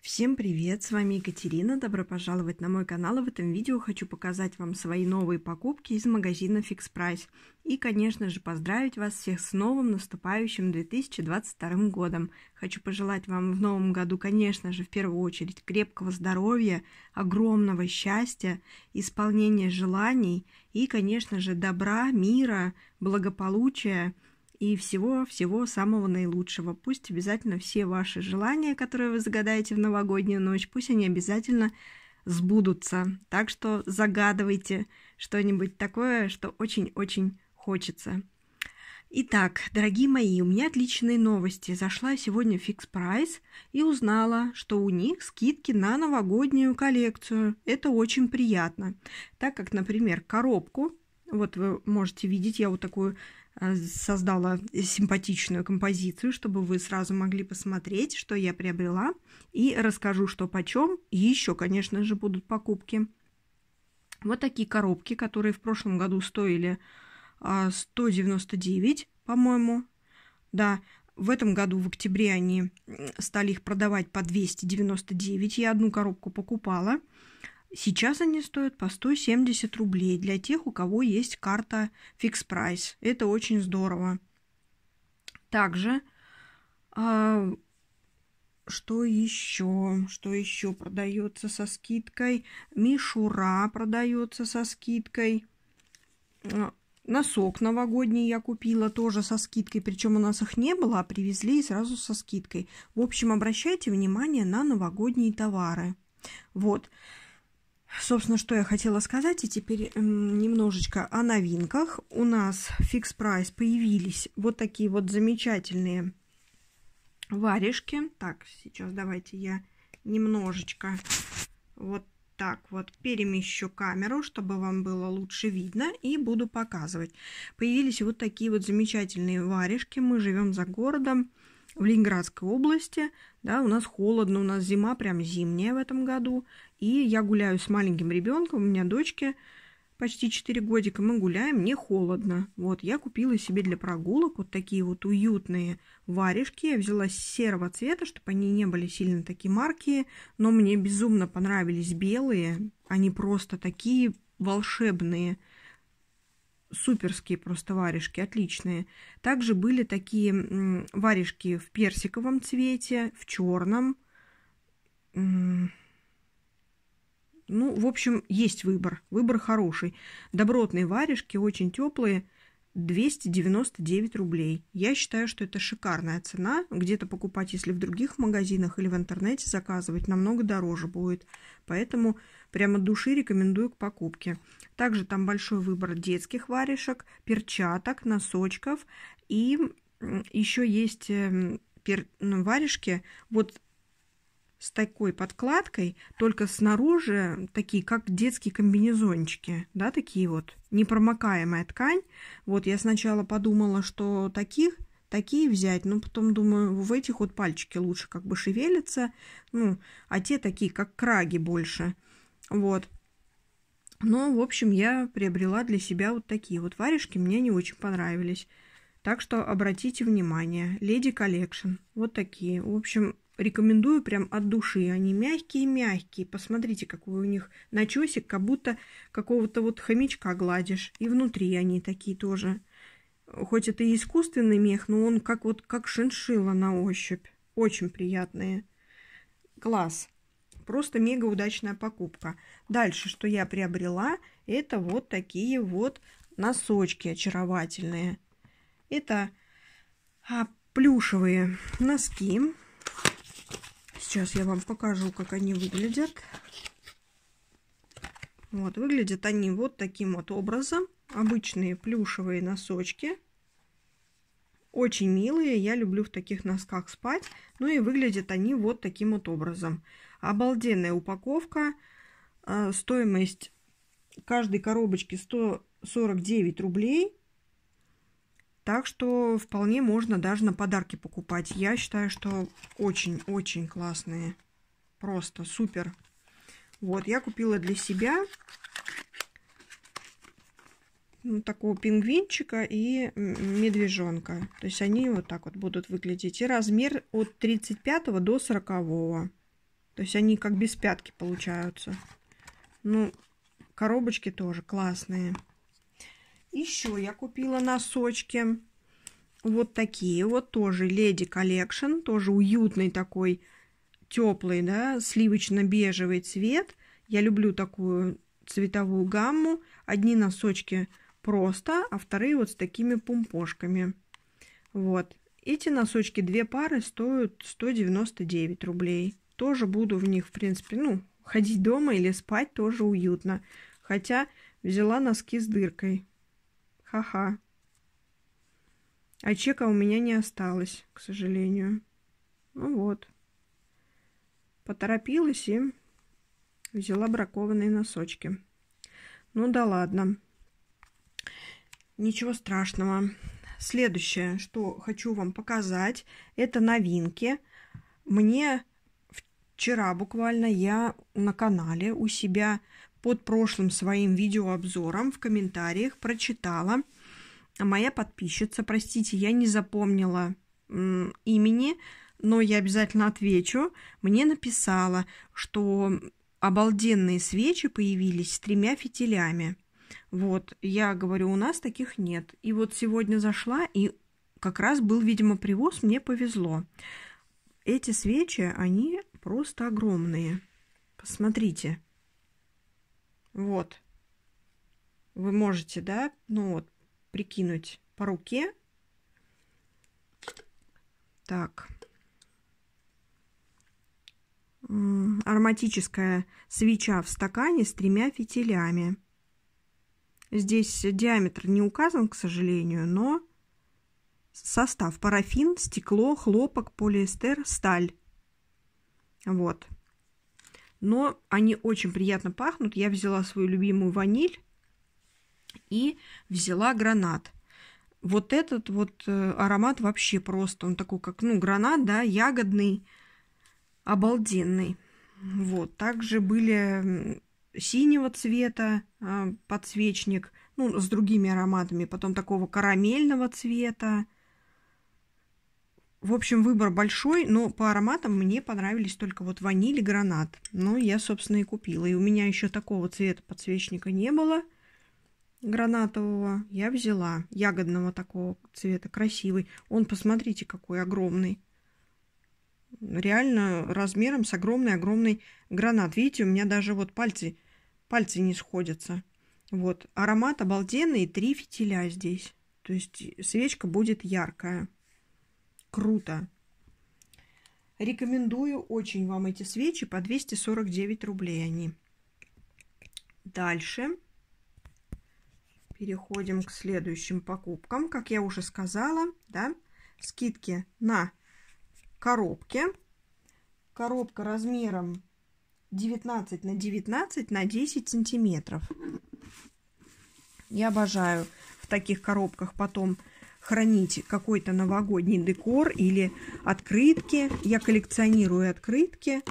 Всем привет, с вами Екатерина, добро пожаловать на мой канал. И в этом видео хочу показать вам свои новые покупки из магазина Fix Price. И, конечно же, поздравить вас всех с новым наступающим 2022 годом. Хочу пожелать вам в новом году, конечно же, в первую очередь крепкого здоровья, огромного счастья, исполнения желаний и, конечно же, добра, мира, благополучия – и всего-всего самого наилучшего. Пусть обязательно все ваши желания, которые вы загадаете в новогоднюю ночь, пусть они обязательно сбудутся. Так что загадывайте что-нибудь такое, что очень-очень хочется. Итак, дорогие мои, у меня отличные новости. Зашла сегодня в Fix Price и узнала, что у них скидки на новогоднюю коллекцию. Это очень приятно, так как, например, коробку, вот вы можете видеть, я вот такую Э, создала симпатичную композицию, чтобы вы сразу могли посмотреть, что я приобрела, и расскажу, что почем. еще, конечно же, будут покупки. Вот такие коробки, которые в прошлом году стоили 199, а, по-моему. Да, в этом году, в октябре, они стали их продавать по 299. Я одну коробку покупала. Сейчас они стоят по 170 рублей для тех, у кого есть карта Fix Price. Это очень здорово. Также, а, что еще? Что еще продается со скидкой? Мишура продается со скидкой. А, носок новогодний я купила тоже со скидкой, причем у нас их не было, а привезли и сразу со скидкой. В общем, обращайте внимание на новогодние товары. Вот. Собственно, что я хотела сказать, и теперь немножечко о новинках. У нас в фикс прайс появились вот такие вот замечательные варежки. Так, сейчас давайте я немножечко вот так вот перемещу камеру, чтобы вам было лучше видно, и буду показывать. Появились вот такие вот замечательные варежки. Мы живем за городом в Ленинградской области да, у нас холодно, у нас зима прям зимняя в этом году, и я гуляю с маленьким ребенком, у меня дочке почти 4 годика, мы гуляем, не холодно. Вот, я купила себе для прогулок вот такие вот уютные варежки. Я взяла серого цвета, чтобы они не были сильно такие маркие, но мне безумно понравились белые, они просто такие волшебные суперские просто варежки, отличные. Также были такие варежки в персиковом цвете, в черном. Ну, в общем, есть выбор. Выбор хороший. Добротные варежки, очень теплые. 299 рублей. Я считаю, что это шикарная цена. Где-то покупать, если в других магазинах или в интернете заказывать, намного дороже будет. Поэтому Прямо от души рекомендую к покупке. Также там большой выбор детских варежек, перчаток, носочков. И еще есть э, пер... Ну, варежки вот с такой подкладкой, только снаружи такие, как детские комбинезончики, да, такие вот, непромокаемая ткань. Вот я сначала подумала, что таких, такие взять, но потом думаю, в этих вот пальчики лучше как бы шевелятся, ну, а те такие, как краги больше – вот. Но, ну, в общем, я приобрела для себя вот такие вот варежки. Мне не очень понравились. Так что обратите внимание. Леди Коллекшн. Вот такие. В общем, рекомендую прям от души. Они мягкие-мягкие. Посмотрите, какой у них начесик, как будто какого-то вот хомячка гладишь. И внутри они такие тоже. Хоть это и искусственный мех, но он как вот как шиншила на ощупь. Очень приятные. Класс. Просто мега удачная покупка. Дальше, что я приобрела, это вот такие вот носочки очаровательные. Это а, плюшевые носки. Сейчас я вам покажу, как они выглядят. Вот, выглядят они вот таким вот образом. Обычные плюшевые носочки. Очень милые, я люблю в таких носках спать. Ну и выглядят они вот таким вот образом. Обалденная упаковка. А, стоимость каждой коробочки 149 рублей. Так что вполне можно даже на подарки покупать. Я считаю, что очень-очень классные. Просто супер. Вот, я купила для себя ну, такого пингвинчика и медвежонка. То есть они вот так вот будут выглядеть. И размер от 35 до 40. -го. То есть они как без пятки получаются. Ну, коробочки тоже классные. Еще я купила носочки. Вот такие вот тоже Леди Collection, Тоже уютный такой теплый, да, сливочно-бежевый цвет. Я люблю такую цветовую гамму. Одни носочки просто, а вторые вот с такими пумпошками. Вот. Эти носочки, две пары, стоят 199 рублей тоже буду в них, в принципе, ну, ходить дома или спать тоже уютно. Хотя взяла носки с дыркой. Ха-ха. А чека у меня не осталось, к сожалению. Ну вот. Поторопилась и взяла бракованные носочки. Ну да ладно. Ничего страшного. Следующее, что хочу вам показать, это новинки. Мне Вчера буквально я на канале у себя под прошлым своим видеообзором в комментариях прочитала моя подписчица, простите, я не запомнила имени, но я обязательно отвечу, мне написала, что обалденные свечи появились с тремя фитилями. Вот, я говорю, у нас таких нет. И вот сегодня зашла, и как раз был, видимо, привоз, мне повезло. Эти свечи, они Просто огромные. Посмотрите. Вот. Вы можете, да, ну вот, прикинуть по руке. Так. Ароматическая свеча в стакане с тремя фитилями. Здесь диаметр не указан, к сожалению, но состав парафин, стекло, хлопок, полиэстер, сталь. Вот. Но они очень приятно пахнут. Я взяла свою любимую ваниль и взяла гранат. Вот этот вот э, аромат вообще просто, он такой как, ну, гранат, да, ягодный, обалденный. Вот, также были синего цвета э, подсвечник, ну, с другими ароматами, потом такого карамельного цвета, в общем, выбор большой, но по ароматам мне понравились только вот ваниль и гранат. Но я, собственно, и купила. И у меня еще такого цвета подсвечника не было гранатового. Я взяла ягодного такого цвета, красивый. Он, посмотрите, какой огромный. Реально размером с огромный-огромный гранат. Видите, у меня даже вот пальцы, пальцы не сходятся. Вот, аромат обалденный, три фитиля здесь. То есть свечка будет яркая круто. Рекомендую очень вам эти свечи по 249 рублей они. Дальше переходим к следующим покупкам. Как я уже сказала, да, скидки на коробке. Коробка размером 19 на 19 на 10 сантиметров. Я обожаю в таких коробках потом хранить какой-то новогодний декор или открытки. Я коллекционирую открытки,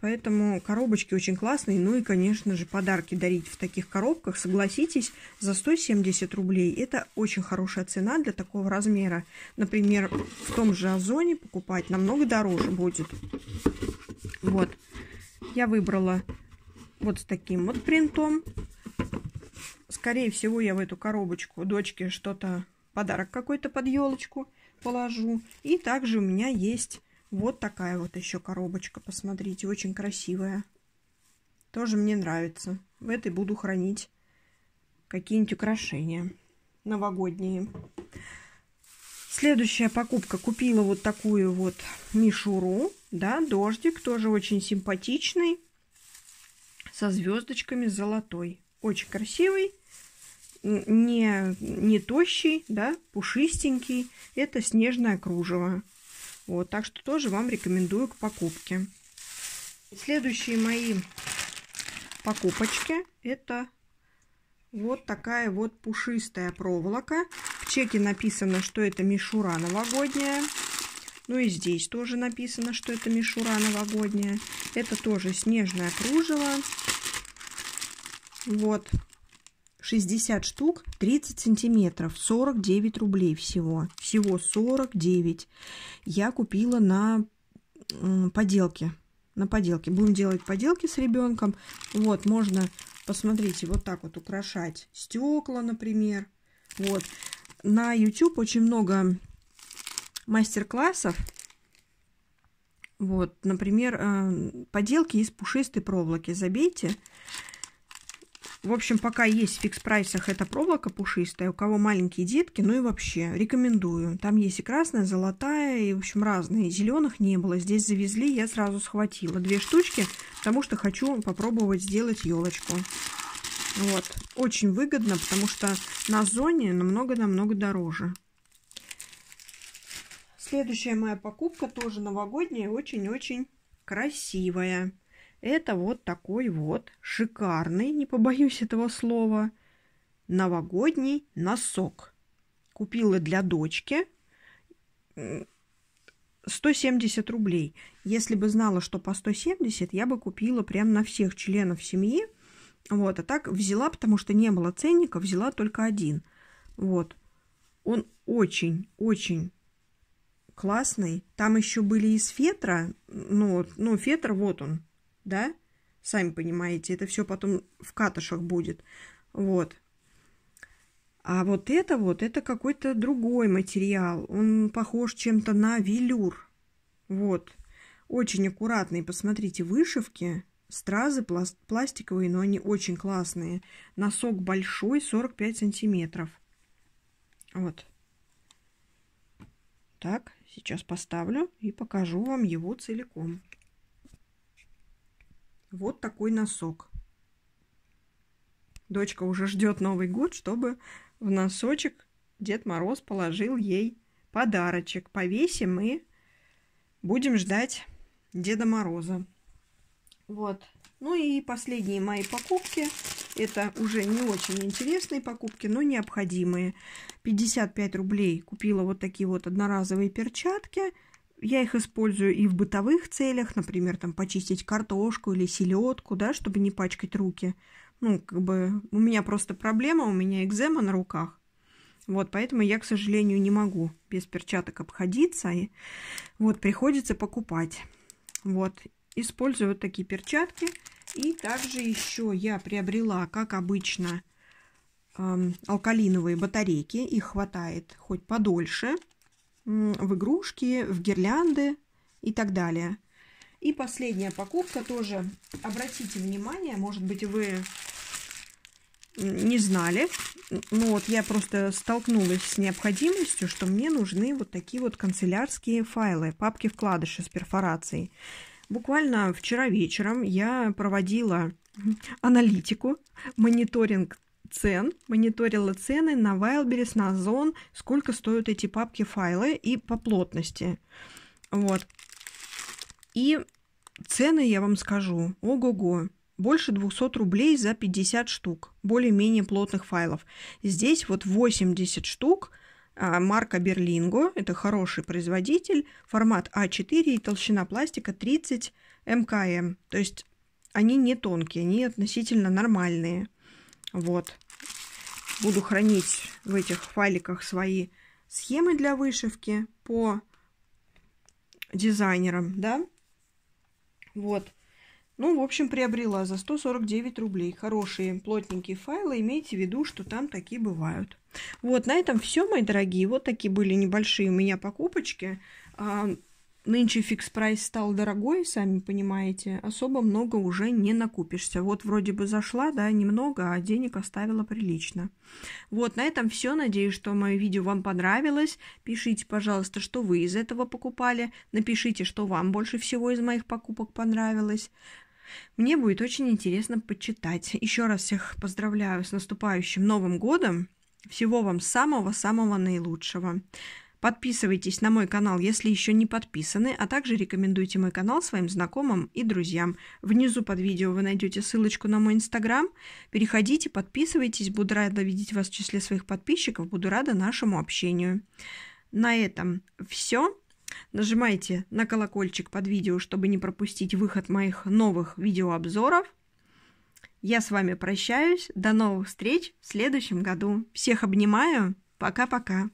поэтому коробочки очень классные. Ну и, конечно же, подарки дарить в таких коробках, согласитесь, за 170 рублей. Это очень хорошая цена для такого размера. Например, в том же Озоне покупать намного дороже будет. Вот, я выбрала вот с таким вот принтом. Скорее всего, я в эту коробочку дочке что-то подарок какой-то под елочку положу. И также у меня есть вот такая вот еще коробочка, посмотрите, очень красивая. Тоже мне нравится. В этой буду хранить какие-нибудь украшения новогодние. Следующая покупка. Купила вот такую вот мишуру, да, дождик, тоже очень симпатичный, со звездочками золотой. Очень красивый, не, не тощий, да, пушистенький. Это снежное кружево. Вот, так что тоже вам рекомендую к покупке. Следующие мои покупочки это вот такая вот пушистая проволока. В чеке написано, что это мишура новогодняя. Ну и здесь тоже написано, что это мишура новогодняя. Это тоже снежное кружево. Вот, 60 штук, 30 сантиметров, 49 рублей всего. Всего 49. Я купила на поделке. На поделке. Будем делать поделки с ребенком. Вот, можно, посмотрите, вот так вот украшать стекла, например. Вот. На YouTube очень много мастер-классов. Вот, например, э, поделки из пушистой проволоки. Забейте в общем, пока есть в фикс-прайсах эта проволока пушистая, у кого маленькие детки, ну и вообще, рекомендую. Там есть и красная, золотая, и, в общем, разные. Зеленых не было. Здесь завезли, я сразу схватила две штучки, потому что хочу попробовать сделать елочку. Вот. Очень выгодно, потому что на зоне намного-намного дороже. Следующая моя покупка тоже новогодняя, очень-очень красивая. Это вот такой вот шикарный, не побоюсь этого слова, новогодний носок. Купила для дочки 170 рублей. Если бы знала, что по 170, я бы купила прям на всех членов семьи. Вот, а так взяла, потому что не было ценника, взяла только один. Вот. Он очень-очень классный. Там еще были из фетра, ну, ну фетр вот он, да? Сами понимаете, это все потом в катышах будет. Вот. А вот это вот, это какой-то другой материал. Он похож чем-то на велюр. Вот. Очень аккуратные, посмотрите, вышивки. Стразы пласт пластиковые, но они очень классные. Носок большой, 45 сантиметров. Вот. Так, сейчас поставлю и покажу вам его целиком вот такой носок. Дочка уже ждет Новый год, чтобы в носочек Дед Мороз положил ей подарочек. Повесим и будем ждать Деда Мороза. Вот. Ну и последние мои покупки. Это уже не очень интересные покупки, но необходимые. 55 рублей купила вот такие вот одноразовые перчатки – я их использую и в бытовых целях, например, там почистить картошку или селедку, да, чтобы не пачкать руки. Ну, как бы у меня просто проблема, у меня экзема на руках. Вот, поэтому я, к сожалению, не могу без перчаток обходиться. И вот, приходится покупать. Вот, использую вот такие перчатки. И также еще я приобрела, как обычно, эм, алкалиновые батарейки. Их хватает хоть подольше в игрушки, в гирлянды и так далее. И последняя покупка тоже, обратите внимание, может быть, вы не знали. Ну вот я просто столкнулась с необходимостью, что мне нужны вот такие вот канцелярские файлы, папки-вкладыши с перфорацией. Буквально вчера вечером я проводила аналитику, мониторинг цен, мониторила цены на Wildberries, на Озон, сколько стоят эти папки, файлы и по плотности. Вот. И цены я вам скажу. Ого-го. Больше 200 рублей за 50 штук более-менее плотных файлов. Здесь вот 80 штук а, марка Берлинго. Это хороший производитель. Формат А4 и толщина пластика 30 мкм. То есть они не тонкие, они относительно нормальные. Вот. Буду хранить в этих файликах свои схемы для вышивки по дизайнерам, да. Вот. Ну, в общем, приобрела за 149 рублей. Хорошие, плотненькие файлы. Имейте в виду, что там такие бывают. Вот, на этом все, мои дорогие. Вот такие были небольшие у меня покупочки. А, Нынче фикс-прайс стал дорогой, сами понимаете, особо много уже не накупишься. Вот вроде бы зашла, да, немного, а денег оставила прилично. Вот, на этом все. Надеюсь, что мое видео вам понравилось. Пишите, пожалуйста, что вы из этого покупали. Напишите, что вам больше всего из моих покупок понравилось. Мне будет очень интересно почитать. Еще раз всех поздравляю с наступающим Новым годом. Всего вам самого-самого наилучшего. Подписывайтесь на мой канал, если еще не подписаны, а также рекомендуйте мой канал своим знакомым и друзьям. Внизу под видео вы найдете ссылочку на мой инстаграм. Переходите, подписывайтесь, буду рада видеть вас в числе своих подписчиков, буду рада нашему общению. На этом все. Нажимайте на колокольчик под видео, чтобы не пропустить выход моих новых видеообзоров. Я с вами прощаюсь. До новых встреч в следующем году. Всех обнимаю. Пока-пока.